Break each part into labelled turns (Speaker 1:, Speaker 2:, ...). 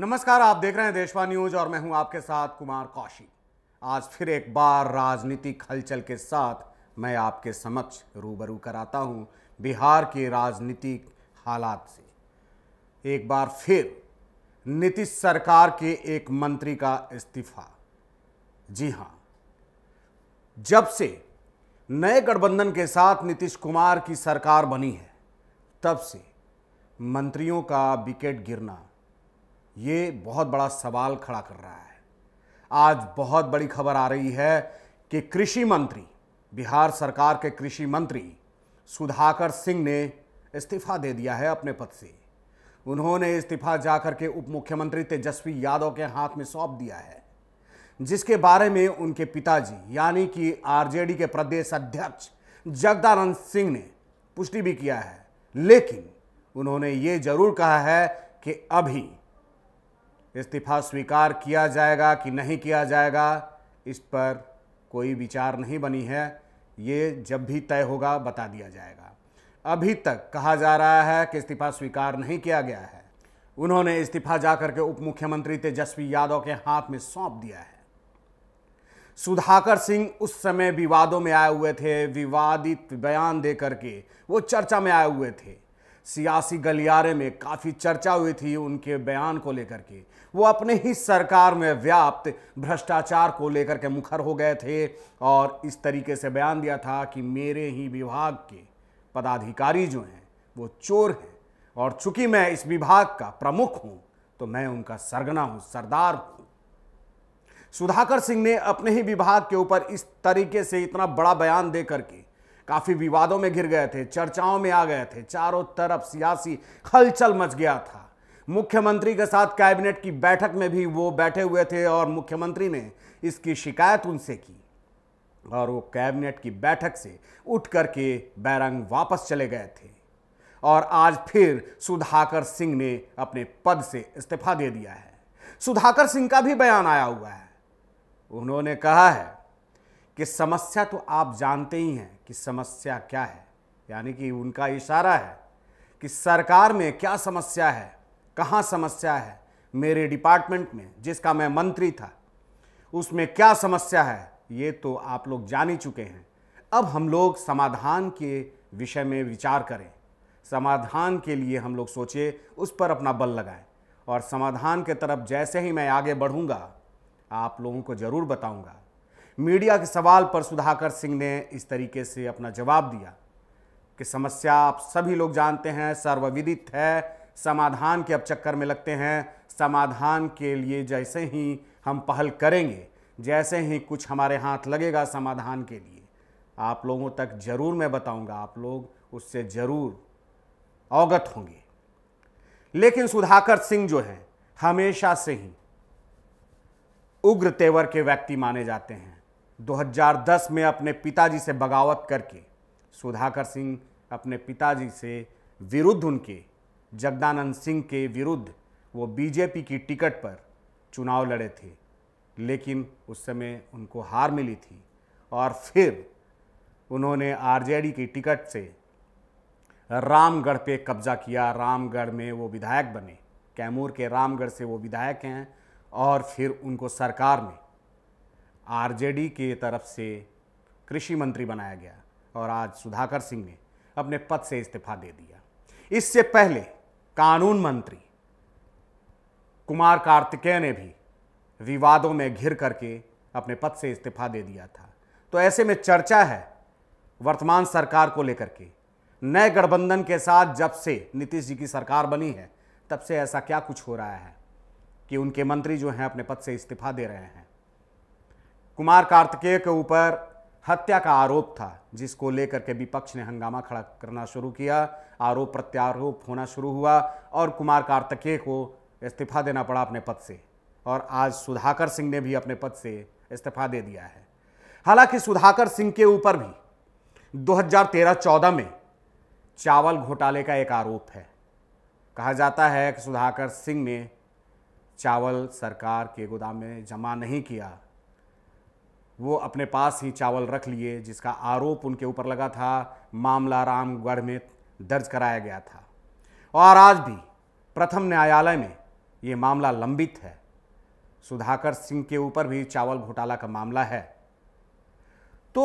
Speaker 1: नमस्कार आप देख रहे हैं देशवा न्यूज और मैं हूं आपके साथ कुमार कौशिक आज फिर एक बार राजनीतिक हलचल के साथ मैं आपके समक्ष रूबरू कराता हूं बिहार के राजनीतिक हालात से एक बार फिर नीतीश सरकार के एक मंत्री का इस्तीफा जी हां जब से नए गठबंधन के साथ नीतीश कुमार की सरकार बनी है तब से मंत्रियों का विकेट गिरना ये बहुत बड़ा सवाल खड़ा कर रहा है आज बहुत बड़ी खबर आ रही है कि कृषि मंत्री बिहार सरकार के कृषि मंत्री सुधाकर सिंह ने इस्तीफा दे दिया है अपने पद से उन्होंने इस्तीफा जाकर के उप मुख्यमंत्री तेजस्वी यादव के हाथ में सौंप दिया है जिसके बारे में उनके पिताजी यानी कि आरजेडी के प्रदेश अध्यक्ष जगदानंद सिंह ने पुष्टि भी किया है लेकिन उन्होंने ये जरूर कहा है कि अभी इस्तीफा स्वीकार किया जाएगा कि नहीं किया जाएगा इस पर कोई विचार नहीं बनी है ये जब भी तय होगा बता दिया जाएगा अभी तक कहा जा रहा है कि इस्तीफा स्वीकार नहीं किया गया है उन्होंने इस्तीफा जाकर के उप मुख्यमंत्री तेजस्वी यादव के हाथ में सौंप दिया है सुधाकर सिंह उस समय विवादों में आए हुए थे विवादित बयान दे करके वो चर्चा में आए हुए थे सियासी गलियारे में काफ़ी चर्चा हुई थी उनके बयान को लेकर के वो अपने ही सरकार में व्याप्त भ्रष्टाचार को लेकर के मुखर हो गए थे और इस तरीके से बयान दिया था कि मेरे ही विभाग के पदाधिकारी जो हैं वो चोर हैं और चूंकि मैं इस विभाग का प्रमुख हूं तो मैं उनका सरगना हूं सरदार हूं सुधाकर सिंह ने अपने ही विभाग के ऊपर इस तरीके से इतना बड़ा बयान दे करके काफ़ी विवादों में घिर गए थे चर्चाओं में आ गए थे चारों तरफ सियासी हलचल मच गया था मुख्यमंत्री के साथ कैबिनेट की बैठक में भी वो बैठे हुए थे और मुख्यमंत्री ने इसकी शिकायत उनसे की और वो कैबिनेट की बैठक से उठ करके बैरंग वापस चले गए थे और आज फिर सुधाकर सिंह ने अपने पद से इस्तीफा दे दिया है सुधाकर सिंह का भी बयान आया हुआ है उन्होंने कहा है कि समस्या तो आप जानते ही हैं कि समस्या क्या है यानी कि उनका इशारा है कि सरकार में क्या समस्या है कहाँ समस्या है मेरे डिपार्टमेंट में जिसका मैं मंत्री था उसमें क्या समस्या है ये तो आप लोग जान ही चुके हैं अब हम लोग समाधान के विषय में विचार करें समाधान के लिए हम लोग सोचें उस पर अपना बल लगाएं और समाधान के तरफ जैसे ही मैं आगे बढ़ूंगा आप लोगों को ज़रूर बताऊंगा मीडिया के सवाल पर सुधाकर सिंह ने इस तरीके से अपना जवाब दिया कि समस्या आप सभी लोग जानते हैं सर्वविदित है समाधान के अब चक्कर में लगते हैं समाधान के लिए जैसे ही हम पहल करेंगे जैसे ही कुछ हमारे हाथ लगेगा समाधान के लिए आप लोगों तक जरूर मैं बताऊंगा आप लोग उससे जरूर अवगत होंगे लेकिन सुधाकर सिंह जो हैं हमेशा से ही उग्र तेवर के व्यक्ति माने जाते हैं 2010 में अपने पिताजी से बगावत करके सुधाकर सिंह अपने पिताजी से विरुद्ध उनके जगदानंद सिंह के विरुद्ध वो बीजेपी की टिकट पर चुनाव लड़े थे लेकिन उस समय उनको हार मिली थी और फिर उन्होंने आरजेडी की टिकट से रामगढ़ पे कब्जा किया रामगढ़ में वो विधायक बने कैमूर के रामगढ़ से वो विधायक हैं और फिर उनको सरकार में आरजेडी के तरफ से कृषि मंत्री बनाया गया और आज सुधाकर सिंह ने अपने पद से इस्तीफा दे दिया इससे पहले कानून मंत्री कुमार कार्तिकेय ने भी विवादों में घिर करके अपने पद से इस्तीफा दे दिया था तो ऐसे में चर्चा है वर्तमान सरकार को लेकर के नए गठबंधन के साथ जब से नीतीश जी की सरकार बनी है तब से ऐसा क्या कुछ हो रहा है कि उनके मंत्री जो हैं अपने पद से इस्तीफा दे रहे हैं कुमार कार्तिकेय के ऊपर हत्या का आरोप था जिसको लेकर के विपक्ष ने हंगामा खड़ा करना शुरू किया आरोप प्रत्यारोप होना शुरू हुआ और कुमार कार्तिकेय को इस्तीफा देना पड़ा अपने पद से और आज सुधाकर सिंह ने भी अपने पद से इस्तीफा दे दिया है हालांकि सुधाकर सिंह के ऊपर भी 2013-14 में चावल घोटाले का एक आरोप है कहा जाता है कि सुधाकर सिंह ने चावल सरकार के गोदाम में जमा नहीं किया वो अपने पास ही चावल रख लिए जिसका आरोप उनके ऊपर लगा था मामला रामगढ़ में दर्ज कराया गया था और आज भी प्रथम न्यायालय में ये मामला लंबित है सुधाकर सिंह के ऊपर भी चावल घोटाला का मामला है तो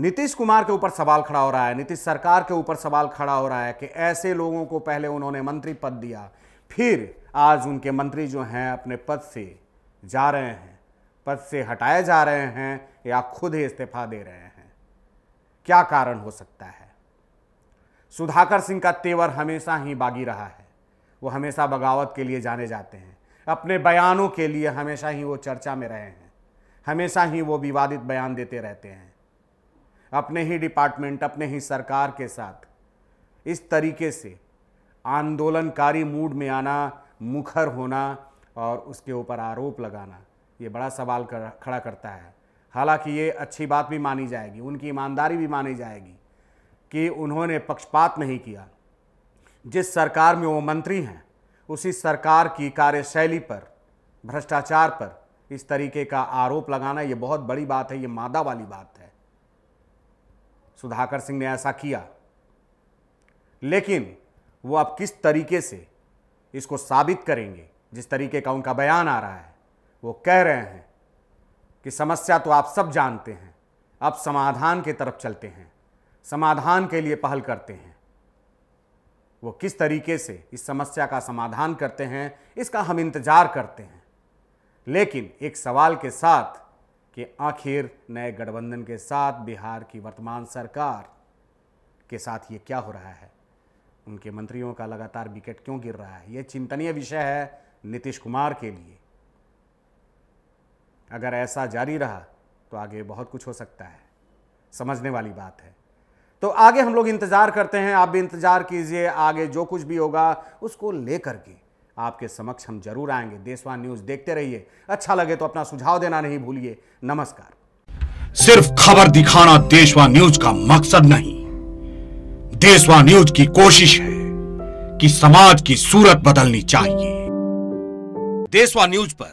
Speaker 1: नीतीश कुमार के ऊपर सवाल खड़ा हो रहा है नीतीश सरकार के ऊपर सवाल खड़ा हो रहा है कि ऐसे लोगों को पहले उन्होंने मंत्री पद दिया फिर आज उनके मंत्री जो हैं अपने पद से जा रहे हैं पद से हटाए जा रहे हैं या खुद ही इस्तीफा दे रहे हैं क्या कारण हो सकता है सुधाकर सिंह का तेवर हमेशा ही बागी रहा है वो हमेशा बगावत के लिए जाने जाते हैं अपने बयानों के लिए हमेशा ही वो चर्चा में रहे हैं हमेशा ही वो विवादित बयान देते रहते हैं अपने ही डिपार्टमेंट अपने ही सरकार के साथ इस तरीके से आंदोलनकारी मूड में आना मुखर होना और उसके ऊपर आरोप लगाना ये बड़ा सवाल कर खड़ा करता है हालांकि ये अच्छी बात भी मानी जाएगी उनकी ईमानदारी भी मानी जाएगी कि उन्होंने पक्षपात नहीं किया जिस सरकार में वो मंत्री हैं उसी सरकार की कार्यशैली पर भ्रष्टाचार पर इस तरीके का आरोप लगाना ये बहुत बड़ी बात है ये मादा वाली बात है सुधाकर सिंह ने ऐसा किया लेकिन वो अब किस तरीके से इसको साबित करेंगे जिस तरीके का उनका बयान आ रहा है वो कह रहे हैं कि समस्या तो आप सब जानते हैं अब समाधान के तरफ चलते हैं समाधान के लिए पहल करते हैं वो किस तरीके से इस समस्या का समाधान करते हैं इसका हम इंतज़ार करते हैं लेकिन एक सवाल के साथ कि आखिर नए गठबंधन के साथ बिहार की वर्तमान सरकार के साथ ये क्या हो रहा है उनके मंत्रियों का लगातार विकेट क्यों गिर रहा है ये चिंतनीय विषय है नीतीश कुमार के लिए अगर ऐसा जारी रहा तो आगे बहुत कुछ हो सकता है समझने वाली बात है तो आगे हम लोग इंतज़ार करते हैं आप भी इंतज़ार कीजिए आगे जो कुछ भी होगा उसको लेकर के आपके समक्ष हम जरूर आएंगे देशवान न्यूज़ देखते रहिए अच्छा लगे तो अपना सुझाव देना नहीं भूलिए नमस्कार सिर्फ खबर दिखाना देशवान न्यूज का मकसद नहीं देशवान न्यूज की कोशिश है कि समाज की सूरत बदलनी चाहिए देशवा न्यूज पर